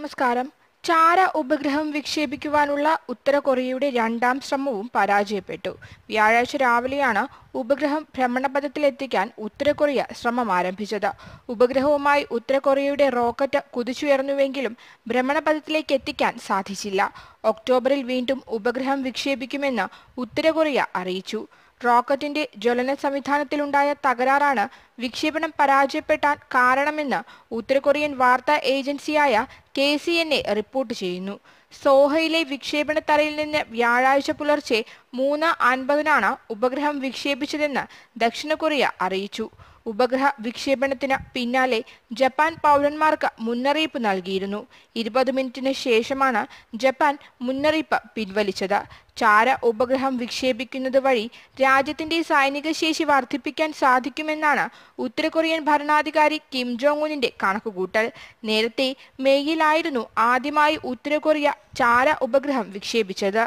നമസ്കാരം ചാര ഉപഗ്രഹം വിക്ഷേപിക്കുവാനുള്ള ഉത്തര കൊറിയയുടെ രണ്ടാം ശ്രമവും പരാജയപ്പെട്ടു വ്യാഴാഴ്ച രാവിലെയാണ് ഉപഗ്രഹം ഭ്രമണപഥത്തിലെത്തിക്കാൻ ഉത്തര കൊറിയ ശ്രമം ആരംഭിച്ചത് ഉപഗ്രഹവുമായി ഉത്തര കൊറിയയുടെ റോക്കറ്റ് കുതിച്ചുയർന്നുവെങ്കിലും ഭ്രമണപഥത്തിലേക്ക് എത്തിക്കാൻ സാധിച്ചില്ല ഒക്ടോബറിൽ വീണ്ടും ഉപഗ്രഹം വിക്ഷേപിക്കുമെന്ന് ഉത്തര കൊറിയ അറിയിച്ചു റോക്കറ്റിന്റെ ജ്വലന സംവിധാനത്തിലുണ്ടായ തകരാറാണ് വിക്ഷേപണം പരാജയപ്പെട്ടാൻ കാരണമെന്ന് ഉത്തരകൊറിയൻ വാർത്താ ഏജൻസിയായ K C N A report ചെയ്യുന്നു സോഹയിലെ വിക്ഷേപണ തലയിൽ നിന്ന് വ്യാഴാഴ്ച പുലർച്ചെ മൂന്ന് അൻപതിനാണ് ഉപഗ്രഹം വിക്ഷേപിച്ചതെന്ന് ദക്ഷിണ കൊറിയ അറിയിച്ചു ഉപഗ്രഹ വിക്ഷേപണത്തിന് പിന്നാലെ ജപ്പാൻ പൗരന്മാർക്ക് മുന്നറിയിപ്പ് നൽകിയിരുന്നു ഇരുപത് മിനിറ്റിന് ശേഷമാണ് ജപ്പാൻ മുന്നറിയിപ്പ് പിൻവലിച്ചത് ചാര ഉപഗ്രഹം വിക്ഷേപിക്കുന്നത് വഴി രാജ്യത്തിന്റെ സൈനിക ശേഷി വർദ്ധിപ്പിക്കാൻ സാധിക്കുമെന്നാണ് ഉത്തര കൊറിയൻ ഭരണാധികാരി കിം ജോങ് ഉന്നിന്റെ കണക്കുകൂട്ടൽ നേരത്തെ മെയ്യിലായിരുന്നു ആദ്യമായി ഉത്തര കൊറിയ ചാര ഉപഗ്രഹം വിക്ഷേപിച്ചത്